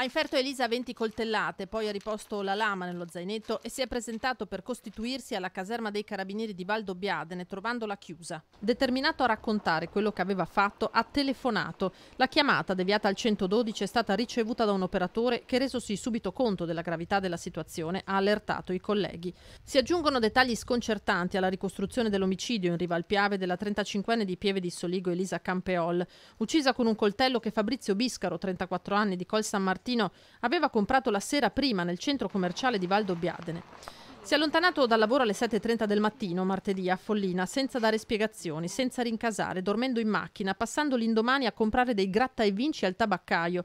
Ha inferto Elisa 20 coltellate, poi ha riposto la lama nello zainetto e si è presentato per costituirsi alla caserma dei carabinieri di Valdobbiadene trovandola chiusa. Determinato a raccontare quello che aveva fatto, ha telefonato. La chiamata deviata al 112 è stata ricevuta da un operatore che, resosi subito conto della gravità della situazione, ha allertato i colleghi. Si aggiungono dettagli sconcertanti alla ricostruzione dell'omicidio in riva al Piave della 35enne di Pieve di Soligo Elisa Campeol, uccisa con un coltello che Fabrizio Biscaro, 34 anni, di Col San Martino, Martino aveva comprato la sera prima nel centro commerciale di Valdo Biadene. Si è allontanato dal lavoro alle 7.30 del mattino, martedì, a Follina, senza dare spiegazioni, senza rincasare, dormendo in macchina, passando l'indomani a comprare dei gratta e vinci al tabaccaio.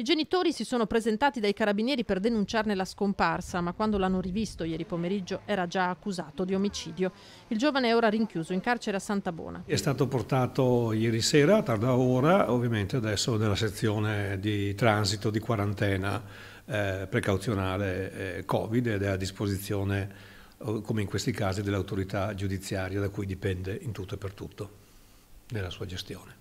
I genitori si sono presentati dai carabinieri per denunciarne la scomparsa, ma quando l'hanno rivisto ieri pomeriggio era già accusato di omicidio. Il giovane è ora rinchiuso in carcere a Santa Bona. È stato portato ieri sera, a tarda ora, ovviamente adesso nella sezione di transito di quarantena eh, precauzionale eh, Covid ed è a disposizione eh, come in questi casi dell'autorità giudiziaria da cui dipende in tutto e per tutto nella sua gestione.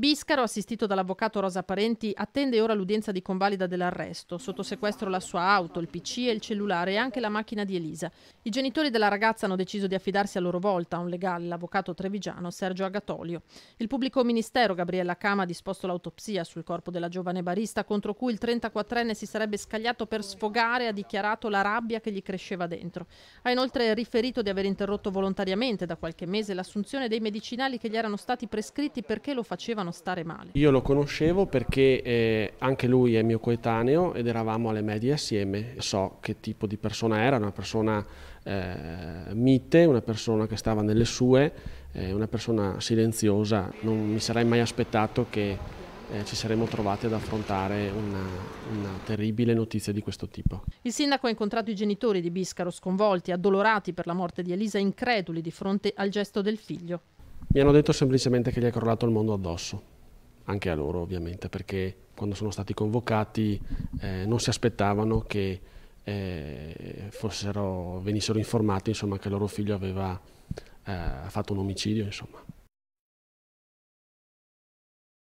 Biscaro, assistito dall'avvocato Rosa Parenti, attende ora l'udienza di convalida dell'arresto. Sotto sequestro la sua auto, il PC e il cellulare e anche la macchina di Elisa. I genitori della ragazza hanno deciso di affidarsi a loro volta a un legale, l'avvocato trevigiano Sergio Agatolio. Il pubblico ministero Gabriella Cama ha disposto l'autopsia sul corpo della giovane barista contro cui il 34enne si sarebbe scagliato per sfogare ha dichiarato la rabbia che gli cresceva dentro. Ha inoltre riferito di aver interrotto volontariamente da qualche mese l'assunzione dei medicinali che gli erano stati prescritti perché lo facevano facevano stare male. Io lo conoscevo perché eh, anche lui è mio coetaneo ed eravamo alle medie assieme. So che tipo di persona era, una persona eh, mite, una persona che stava nelle sue, eh, una persona silenziosa. Non mi sarei mai aspettato che eh, ci saremmo trovati ad affrontare una, una, terribile notizia di questo tipo. Il sindaco ha incontrato i genitori di Biscaro sconvolti, addolorati per la morte di Elisa, increduli di fronte al gesto del figlio. Mi hanno detto semplicemente che gli è crollato il mondo addosso, anche a loro ovviamente, perché quando sono stati convocati eh, non si aspettavano che eh, fossero, venissero informati insomma, che il loro figlio aveva eh, fatto un omicidio. Insomma.